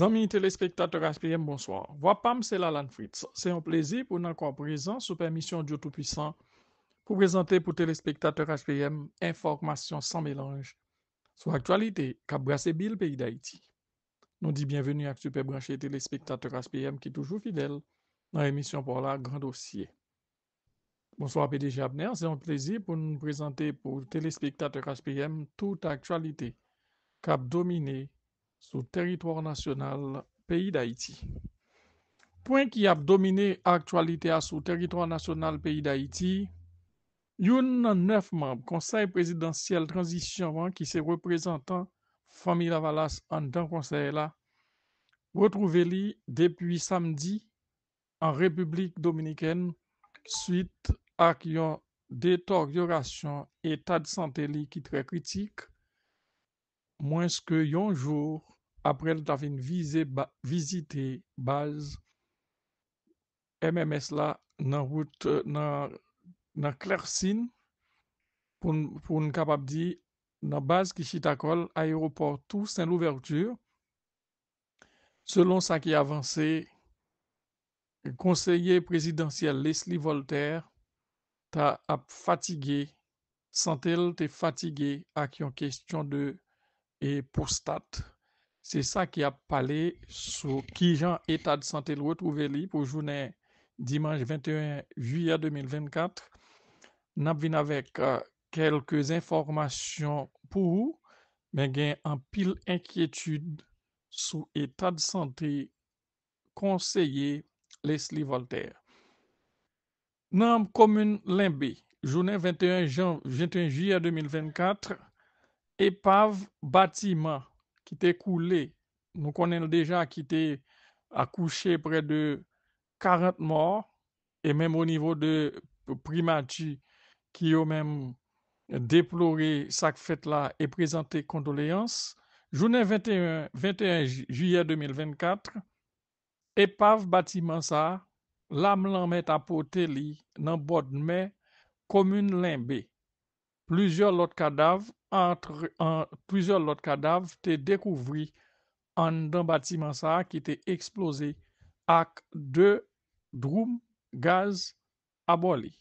amis téléspectateurs HPM, bonsoir. Wapam, c'est la Landfritz. C'est un plaisir pour nous encore présent sous permission du Tout-Puissant pour présenter pour téléspectateurs HPM informations sans mélange sur actualité. Cap brassé le pays d'Haïti. Nous dit bienvenue à Superbranché téléspectateurs HPM qui est toujours fidèle dans l'émission pour la Grand Dossier. Bonsoir PDG Abner, c'est un plaisir pour nous présenter pour téléspectateurs HPM toute actualité Cap dominé le territoire national pays d'Haïti. Point qui a dominé l'actualité sur le territoire national pays d'Haïti, yon neuf membres du conseil présidentiel Transition hein, qui se représentant famille Lavalas en tant conseil là. retrouvé depuis samedi en République Dominicaine suite à yon détérioration état de qui est très critique moins que yon jour aprel ta fin vizite baz MMS la nan kler sin pou n kapap di nan baz ki si takol aéroportou sen l'ouverture. Selon sa ki avanse, konseye prezidentiel Leslie Voltaire ta ap fatige, santel te fatige ak yon kestyon de epou stat. Se sa ki ap pale sou ki jan etat de sante lwot ouveli pou jounen dimanj 21 juya 2024. N ap vin avek euh, kelke informasyon pou ou, men gen an pil enkyetude sou etat de sante konseye Leslie Voltaire. Nanm komoun lembe, jounen 21 juya 2024, epav batiman. ki te koule, nou konen deja ki te akouche pre de 40 mor, e menm ou nivou de primati ki yo menm deplore sak fete la e prezante kondoleans. Jounen 21 juye 2024, epav bati Mansa, lam lan met apote li nan bod men komoun linbe. Plouzyor lot kadav te dekouvri an dan batiman sa ki te eksplose ak de droum gaz aboli.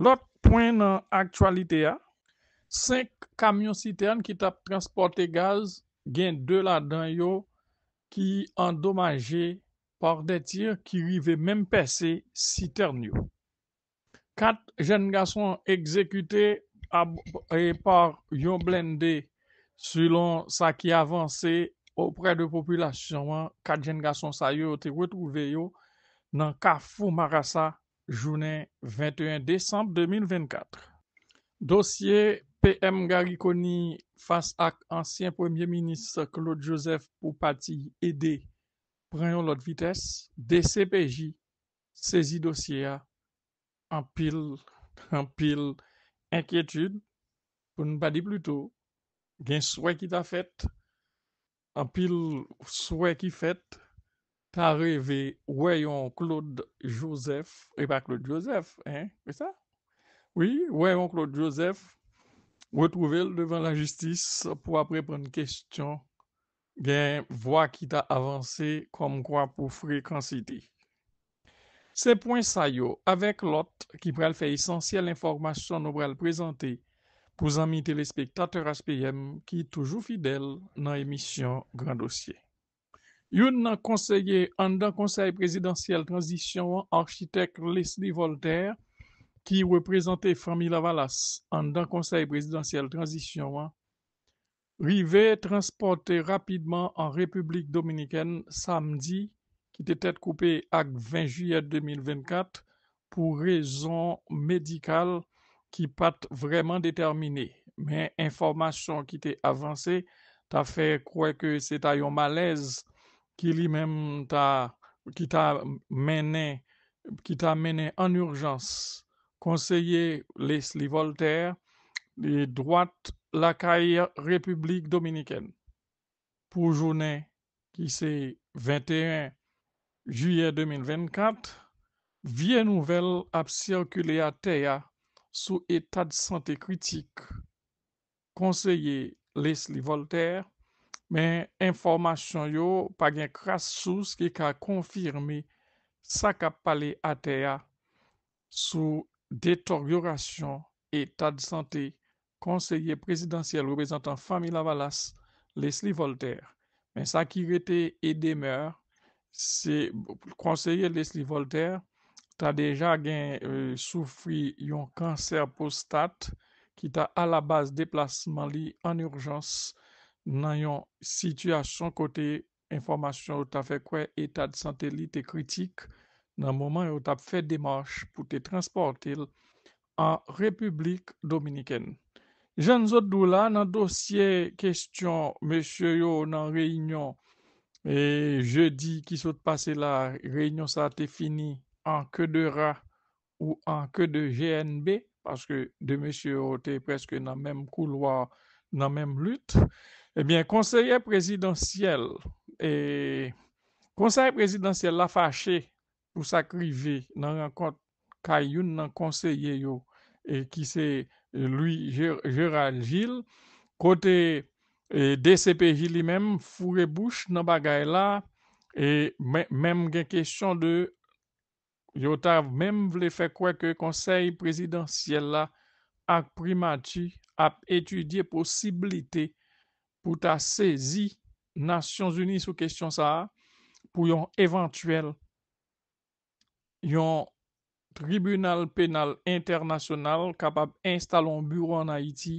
Lot pwen nan aktualite a, 5 kamyon sitern ki tap transporte gaz gen 2 la dan yo ki andomaje par detir ki rive menm pesse sitern yo. 4 jen gason ekzekute yo. ap e repor yon blende selon sa ki avanse opre de populasyon wan kat jen gason sayo te wetouve yo nan ka Fou Marassa jounen 21 Desemple 2024. Dosye PM Garikoni fas ak ansyen Premier Ministre Claude Joseph Poupati edi preyon lot vites, DCPJ sezi dosye anpil anpil Enkietude, pou nou pa di pluto, gen swè ki ta fèt, an pil swè ki fèt, ta revè weyon Claude Joseph, e pa Claude Joseph, eh, wè sa? Oui, weyon Claude Joseph, wè touvel devan la jistis pou apre pren kèstyon gen vwa ki ta avansè kom kwa pou frekansiti. Se point sa yo, avek lot ki pral fe esensyal informasyon nou pral prezante pou zami telespektator HPM ki toujou fidel nan emisyon Grand Dossier. Yon nan konseye andan konsey prezidentyel transisyon an architek Leslie Voltaire ki wè prezante Framie Lavalas andan konsey prezidentyel transisyon an rive transporte rapidman an Republik Dominiken samdi. qui était coupé coupée 20 juillet 2024 pour raison médicale qui pat vraiment vraiment mais information qui était avancée ta fait croire que c'était un malaise qui lui même ta, qui ta mené qui ta mené Leslie Voltaire, de droite la carrière République Dominicaine. Pour journée qui se 21 Juye 2024, vie nouvel ap sirkule a teya sou etat de sante kritik. Konseye Leslie Voltaire men informasyon yo pagyen kras sou skika konfirme sa kap pale a teya sou detorjorasyon etat de sante. Konseye prezidential oubezantan Famila Valas, Leslie Voltaire men sakirete e demeur Se konseye Leslie Voltaire, ta deja gen euh, soufri yon kanser postat ki ta ala base deplasman li an urjans nan yon situasyon kote informasyon ou ta fe kwe etat sante li te kritik nan mouman ou ta fe demarch pou te transportil an Republik Dominiken. Jan Zodoula nan dosye kestyon M. Yo nan reynyon E Je di ki sot pase la reynyon sa te fini an ke de RA ou an ke de GNB, paske de mesye o te preske nan menm kouloa nan menm lut, ebyen konserye prezidansyel e la fache pou sa krive nan renkont Kayoun nan konserye yo, e ki se lui Gérald Gilles, kote... E D.C.P.J. li mèm fure bouche nan bagay la, e mèm gen kèsyon de, yo ta mèm vle fè kwe ke konsey presidansyel la, ak primati ap etudye posibilite pou ta sezi Nasyons-Uni sou kèsyon sa, pou yon evantuel, yon tribunal penal internasyonal kapab installon bureau an Haiti,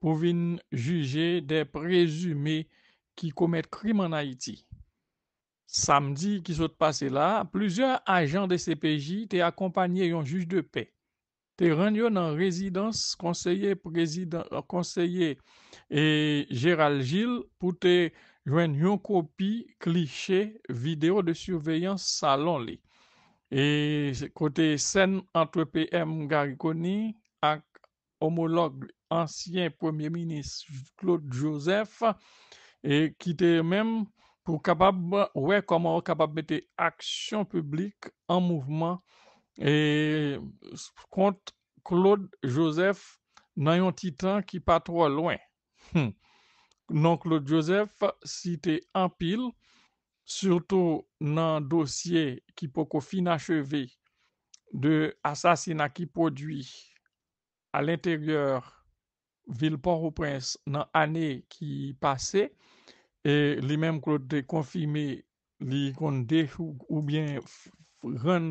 pouvin juje de prezume ki komet krim an Haiti. Samdi ki sot pase la, pluzyon ajan de CPJ te akompanyen yon juj de pe. Te ranyon an rezidans konseye konseye Gérald Gilles pou te jwen yon kopi kliche videyo de surveyans salon li. E kote sen antrepe M. Garikoni ak homolog ansyen premier minis Claude Joseph ki te men pou kabab, wey, kabab mette aksyon publik an mouvman kont Claude Joseph nan yon titan ki patro lwen. Non Claude Joseph si te an pil surtout nan dosye ki poko finacheve de asasina ki podwi al l'interieur vil por ou prens nan ane ki pase, e li menm klote konfime li kon dechou ou bien ren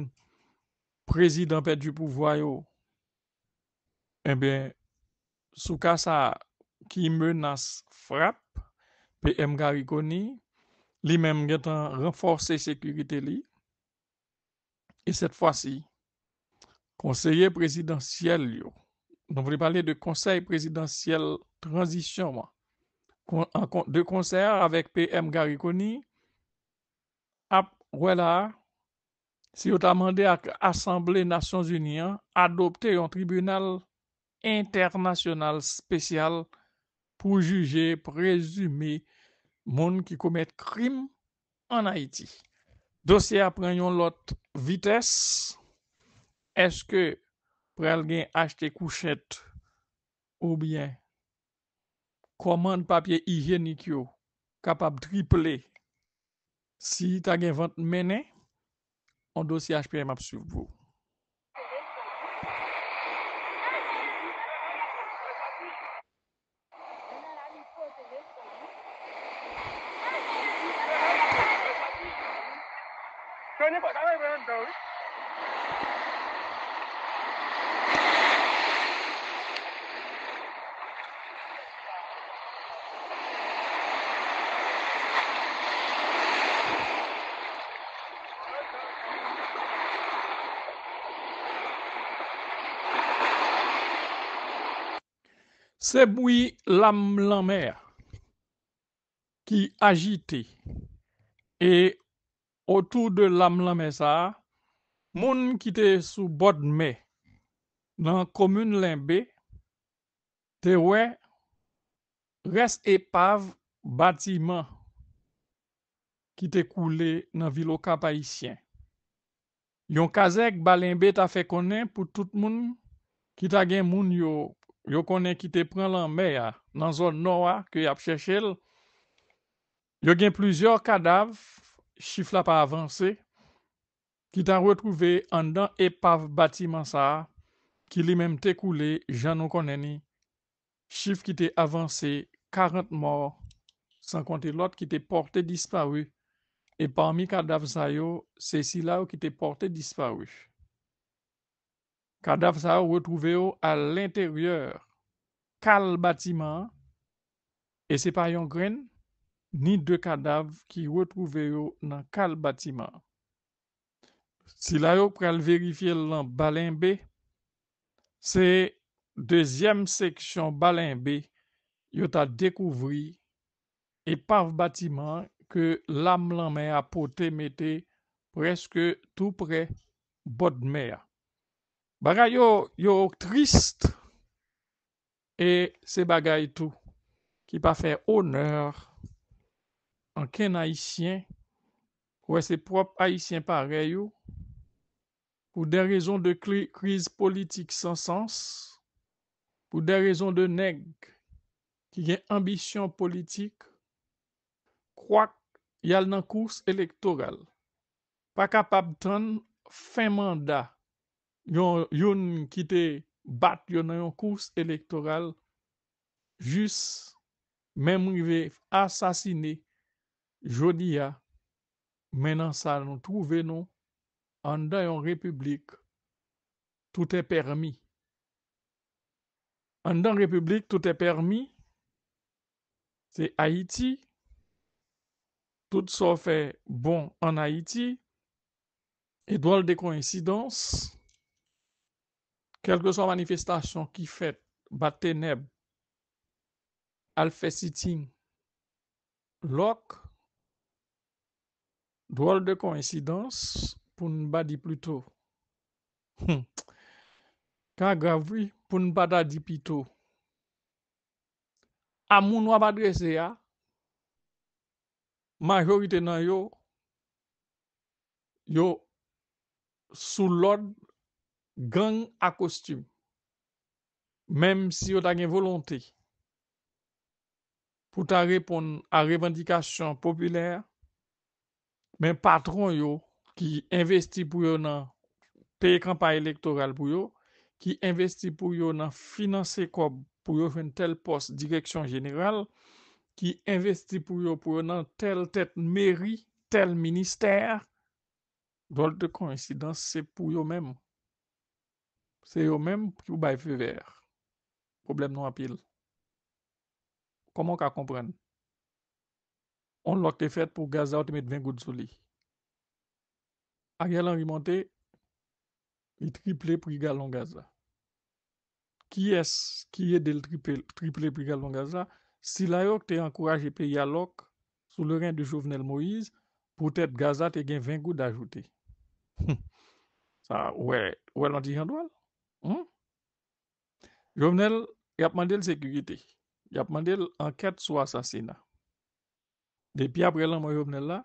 prezidant pet du pouvoyo, en eh ben soukasa ki menas frap, pe em garikoni, li menm gen tan renforse sekurite li, e set fwa si, konserye prezidant siel yo, nou voulè palè de konsey presidansyèl transisyon, de konseyèl avèk P.M. Garikoni, ap wè la, si yo ta mandè ak Assemblè Nasyons Uniyan, adopte yon tribunal internasyonal spesyal pou jujè, prezumè moun ki koumèt krim an Haïti. Dosè aprenyon lot vites, eske Prel gen achte kouchet ou bien komande papye ijenik yo kapap driple si ta gen vant menen, on dosi HPM ap sou pou. Seboui lam lamè ki agite e otou de lam lamè sa moun ki te sou bod mè nan komoun lèmbe te wè res epav batiman ki te koule nan vilokapayisyen. Yon kazèk balèmbe ta fè konè pou tout moun ki ta gen moun yo Yo konen ki te pren lan me ya nan zon noua ki ap chèchèl. Yo gen plouzyor kadav, chif la pa avansè, ki tan retrouvé an dan epav bati Mansa, ki li menm te koulè, jan nou konen ni. Chif ki te avansè, karent mòr, san kontè lot ki te portè disparè, e pwami kadav zayò, se si la ou ki te portè disparè. Kadav sa yo wetrouve yo a l'interyor kal batiman e se pa yon kren ni de kadav ki wetrouve yo nan kal batiman. Si la yo pral verifye lan balenbe, se dezyem seksyon balenbe yo ta dekouvri e pa v batiman ke lam lanme a pote mette preske tou pre bodme a. Bagay yo yo trist e se bagay tou ki pa fe honer an ken haitien kwa e se prop haitien pare yo pou de rezon de kriz politik san sans pou de rezon de neg ki gen ambisyon politik kwa yal nan kous elektoral pa kapap ton fe manda yon yon ki te bat yon yon kous elektoral jus mem mive asasine jodi ya menan sa nou trouve nou an dan yon republik tout e permis an dan republik tout e permis se Haiti tout so fe bon an Haiti et drôle de kounsidans et drôle de Kelke son manifestasyon ki fèt ba teneb, al fèsitin, lok, drôle de kouinsidans, pou n'ba di pluto. Ka hmm. gravwi, pou n'ba da di pito. Amoun wab adrese ya, majorite nan yo, yo, sou lod, gang akostume, mèm si yo da gen volonté pou ta repon a revendikasyon popüler, mèm patron yo, ki investi pou yo nan te kampanj elektoral pou yo, ki investi pou yo nan finanse kop pou yo fèn tel post direksyon general, ki investi pou yo pou yo nan tel tèt mèri, tel ministèr, dolde kon, si dansè pou yo mèm. Se yo men, pi ou bay fè ver. Problem nou apil. Koman ka kompren? On lòk te fèt pou Gaza ou te met vèn gout sou li. A gèl an rimante, i triple pri galon Gaza. Ki es, ki e del triple pri galon Gaza, si la yòk te an kouraje pe yòl lòk, sou lòk de Jouvenel Moïse, pou tèt Gaza te gen vèn gout d'ajoute. Sa, wè, wè lò di jan dòl. Hmm? Jouvenel yapman del sekurite, yapman del anket sou asasina. Depi apre lan mwen jouvenel la,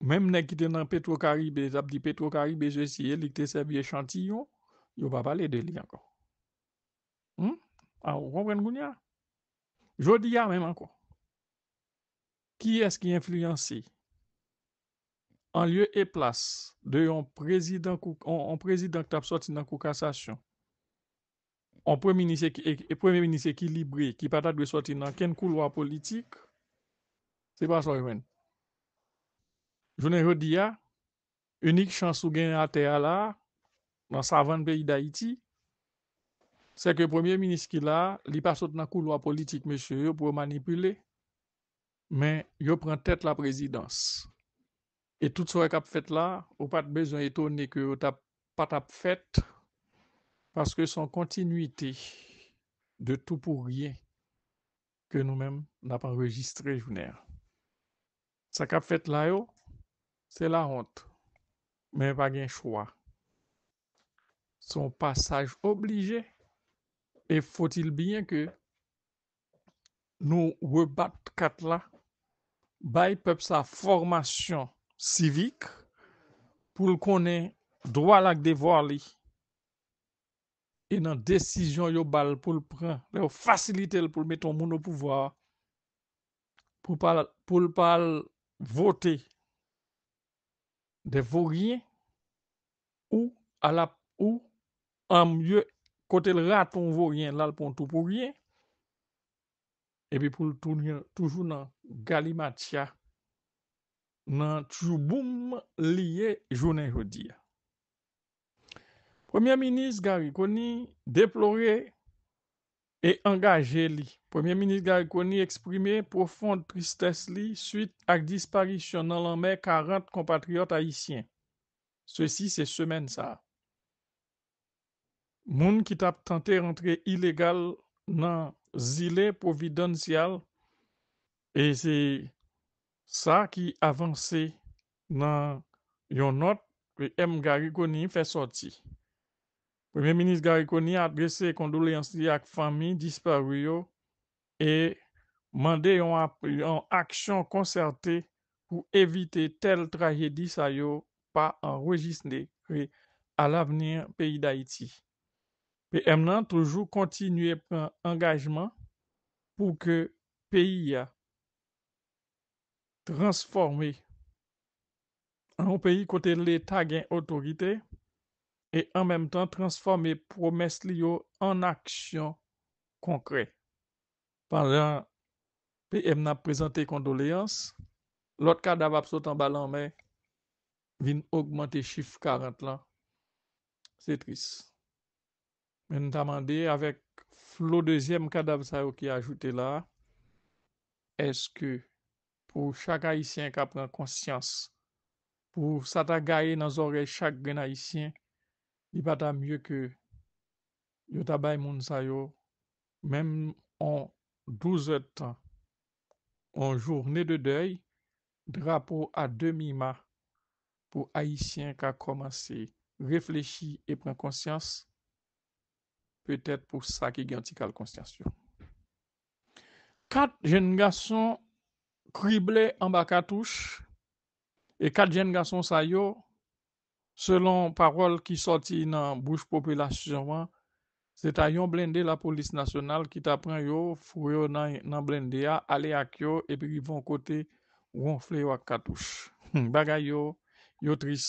mwen mnen kite nan petro karib bez apdi petro karib bez esye, li kite sebi eschantiyon, yon pa pale deli ankon. Hmm? A ou kompren moun ya? Jou di ya mwen mwen ankon. Ki eski influensi? An liye e plas de yon prezident ktap soti nan kou kassasyon, an premye minis ekilibri ki pata dwe soti nan ken kou loa politik, se pa sò yon. Jounen ro di ya, unik chansou gen a te ala, nan savan beyi da iti, se ke premye minis ki la, li pa soti nan kou loa politik, mèche, yo pou manipule, men yo pren tèt la prezidans. Et tout sa kap fèt la, ou pat bezon eto ne ke ou ta pat ap fèt, paske son kontinuité de tout pou ryen, ke nou men n'a pan registre jounèr. Sa kap fèt la yo, se la hant, men wagen chwa. Son pasaj oblige, e fò til byen ke nou wè bat kat la, bay pep sa formasyon, sivik pou l konen drwa lak devwa li e nan desisyon yo bal pou l pran le yo fasilite l pou l meton moun ou pouvwa pou l pal vote de vourien ou an mye kote l raton vourien lal pon tou pouvien e bi pou l toujou nan gali matya nan chouboum liye jounen jodi ya. Premier ministre Garikoni deplore e angaje li. Premier ministre Garikoni eksprime profonde tristesse li suite ak disparisyon nan lanme 40 kompatriot haisyen. Se si se semen sa. Moun ki tap tante rentre ilegal nan zile providansyal e se Sa ki avanse nan yon not, pe M. Garigoni fe sorti. Premier Ministre Garigoni adrese kondoleansi ak fami disparuyo e mande yon aksyon konserte pou evite tel trajedi sayo pa an rejisne a lavenir peyi da iti. Pe M. nan toujou kontinuye pen angajman pou ke peyi ya transforme an ou peyi kote le ta gen otorite, e an menm tan transforme promes li yo an aksyon konkre. Pan lan, pey em nan prezante kondoleans, lot kadav ap sot an balan men, vin augmente chif 40 lan. Se tris. Men tamande, avek flo dezyem kadav sa yo ki ajoute la, eske Pour chaque haïtien qui prend conscience, pour sa dans les oreilles, chaque haïtien, il va être mieux que le travail de même en 12 ans, en journée de deuil, drapeau à demi-ma pour haïtien qui a commencé à réfléchir et prend prendre conscience, peut-être pour ça qui a conscience. Quatre jeunes garçons, Krible amba katouche, e kat jen gason sa yo, selon parol ki soti nan bouche popelasyonwa, se ta yon blende la polis nasyonal ki ta pran yo, fwe yo nan blende ya, ale ak yo, e pi yon kote yon fle yo ak katouche. Baga yo, yo tris.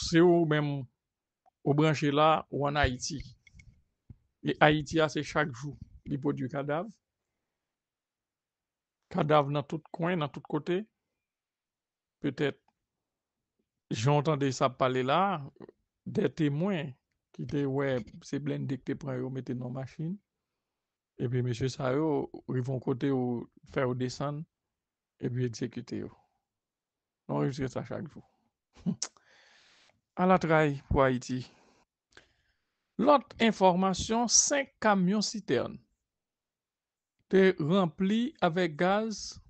Se ou mèm ou branje la ou an Haiti. Et Haiti a se chak jou li pou du kadav. Kadav nan tout kwen, nan tout kote. Pe tèt, j'entend de sa pale la, de temwen ki de, wè, se blen dik te pran yo mette nan machine. E pi mèche sa yo, wè yon kote yo fè ou desan, e pi eksekite yo. Non, wè yon se chak jou. à la traille pour Haïti. L'autre information, cinq camions citernes étaient remplis avec gaz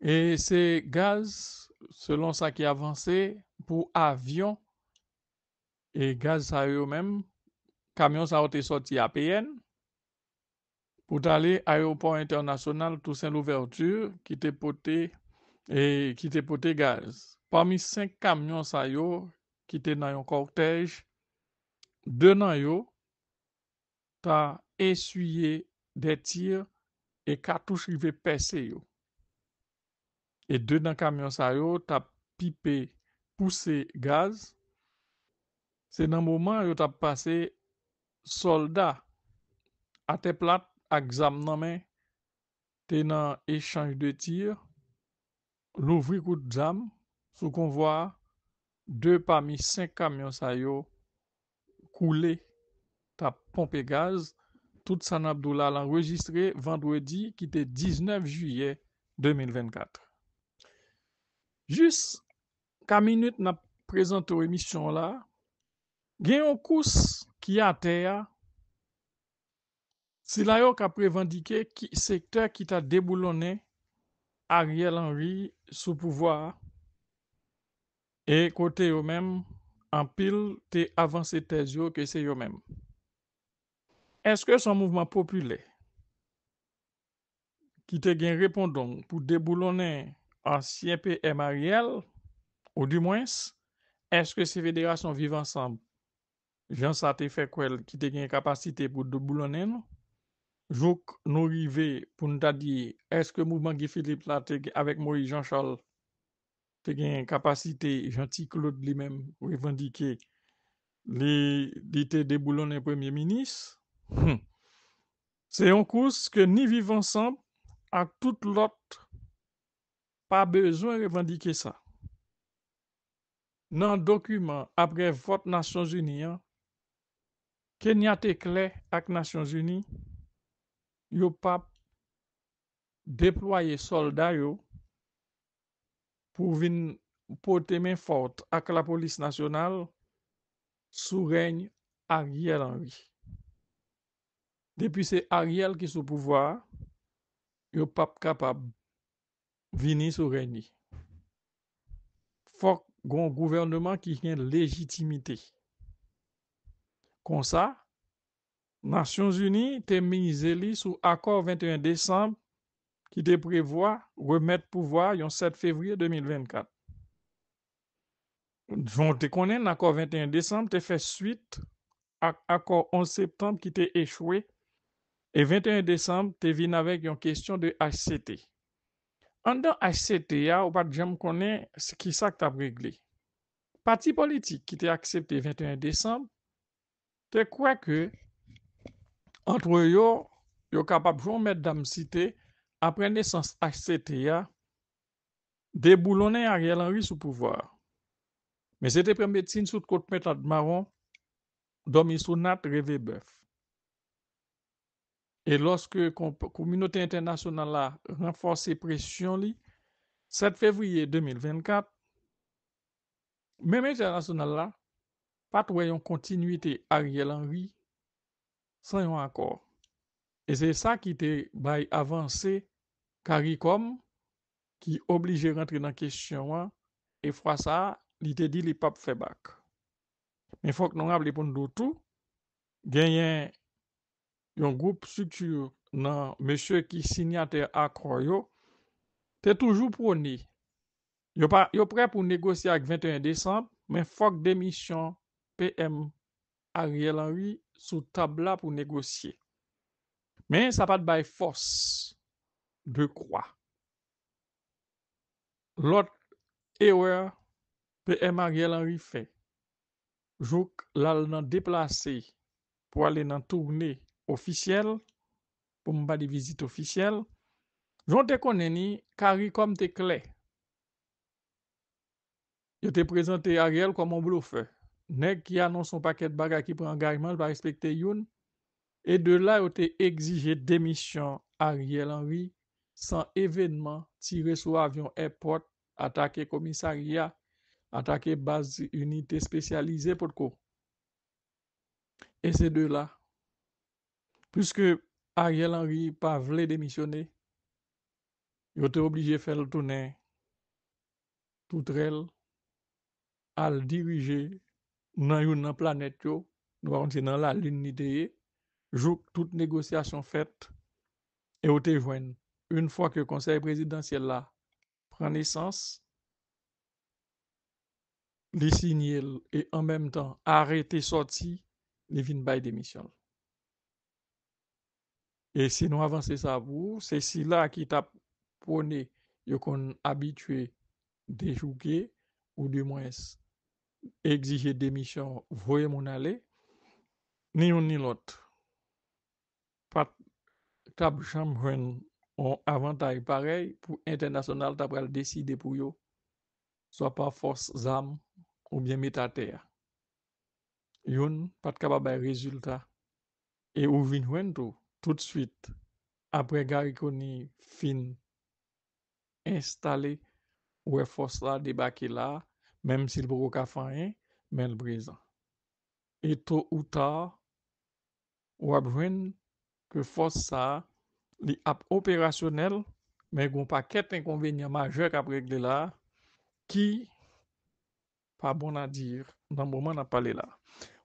et c'est gaz, selon ça qui avançait, pour avion et gaz à eux-mêmes, camions ça été sorti à PN pour aller à l'aéroport international Toussaint Louverture qui était poté et qui était poté gaz. Parmi cinq camions ça est, ki te nan yon kortej, de nan yo, ta esuyye de tir, e katouche li ve pesse yo. E de nan kamyon sa yo, ta pipe pousse gaz, se nan mouman yo ta pase soldat, ate plat ak zam nan men, te nan echange de tir, louvri kout zam, sou konvwa, De pami 5 kamyon sa yo koule ta pompe gaz. Tout Sanabdou la l'enregistre vendredi ki te 19 juye 2024. Jus ka minute na prezento emisyon la. Gen yon kous ki ate ya. Si la yo ka prevandike sektèr ki ta deboulone Ariel Henry sou pouvoi a. E kote yo mem, an pil te avanse te zyo ke se yo mem. Eske son mouvman popule? Ki te gen repondon pou deboulonen an siyepe e mariel? Ou di mwens, eske se federasyon vive ansam? Jan sa te fekwel ki te gen kapasite pou deboulonen? Jouk nou rive pou nou ta di, eske mouvman ki Filip la te gen avèk mori jan chal? pe gen kapasite janti Claude li men revandike li dite deboulon le premier-ministre, hmm. se yon kous ke ni vive ansan ak tout lot pa bezwen revandike sa. Nan dokumen apre vot Nasyon-Juni, ke ni ate kle ak Nasyon-Juni, yo pap deploye solday yo pou te men fote ak la polis nasyonal, sou reyn a riel an vi. Depi se a riel ki sou pouvoar, yo pap kapab vini sou reyni. Fok goun gouvernement ki jen legitimite. Konsa, Nasyon Zuni te men zeli sou akor 21 Desem, ki te prevoi remet pouvoi yon 7 fevriye 2024. Joun te konen akor 21 decemb te fe suite akor 11 septembe ki te echwe e 21 decemb te vin avek yon kestyon de HCT. Andan HCT ya ou pat jem konen se ki sa ki ta pregle. Pati politik ki te aksepte 21 decemb te kwa ke antwe yo yo kapap joun met dam site apre nesans HCTA, deboulonè Ariel Henry sou pouvoar. Men se te premetsin sou tkot metad maron, domi sou nat revè bèf. E loske kouminote internasyonan la renforsè presyon li, 7 fevriye 2024, men metasyonan la, pat wè yon kontinuitè Ariel Henry, san yon akor. E se sa ki te bay avansè kari kom ki oblije rentre nan kesyon an, e fwa sa li te di li pap febak. Men fok non rab li pon do tou, genyen yon goup sutur nan mesye ki sinyate akroyo, te toujou proni. Yo pre pou negosye ak 21 Desemple, men fok demisyon PM Ariel Henry sou tabla pou negosye. Men sa pat bay fos. de kwa. Lot, ewe, pe em Ariel Henry fe, jouk lal nan deplase pou ale nan tourne ofisyele, pou mba di vizite ofisyele, jonte koneni, kari kom te kle. Yo te prezante Ariel kom moun bloufe, nek ki anons son paket baga ki pou angajman, jva respekte yon, e de la yo te exige demisyon Ariel Henry san evenman tire sou avyon airport, atake komisariya, atake base unité spesyalize podko. E se de la, pwiske Ariel Henry pa vle demisyone, yo te oblije fel tonen tout rel al dirije nan yon nan planet yo, nou an ti nan la lini te ye, jou tout negosyasyon fet e yo te jwen. un fwa ke konsey presidansyel la pran esans, li sinye, e an menm tan, arete sotsi, li vin bay demisyon. E si nou avanse sa vou, se si la ki tap pwone yo kon abitwe dejouke, ou de mwens, egzije demisyon, vwe moun ale, ni yon ni lot, pat tab chanmwen ou avantay parey pou internasyonal tapre al deside pou yo, swa pa fos zam ou bie metate ya. Yon pat kababa rezulta, e ou vinwen tou, tout swit, apre gari koni fin installe ou e fos la debake la, menm si l boko kafan en, menl brezan. E tou ou ta, ou ap ven ke fos sa, Li ap operasyonel men goun pa ket enkonvenya maje k ap regle la ki pa bon a dir nan mouman ap pale la.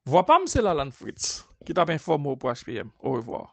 Vwa pa mse la lan frits. Kit ap informo pou HPM. Ouwevwa.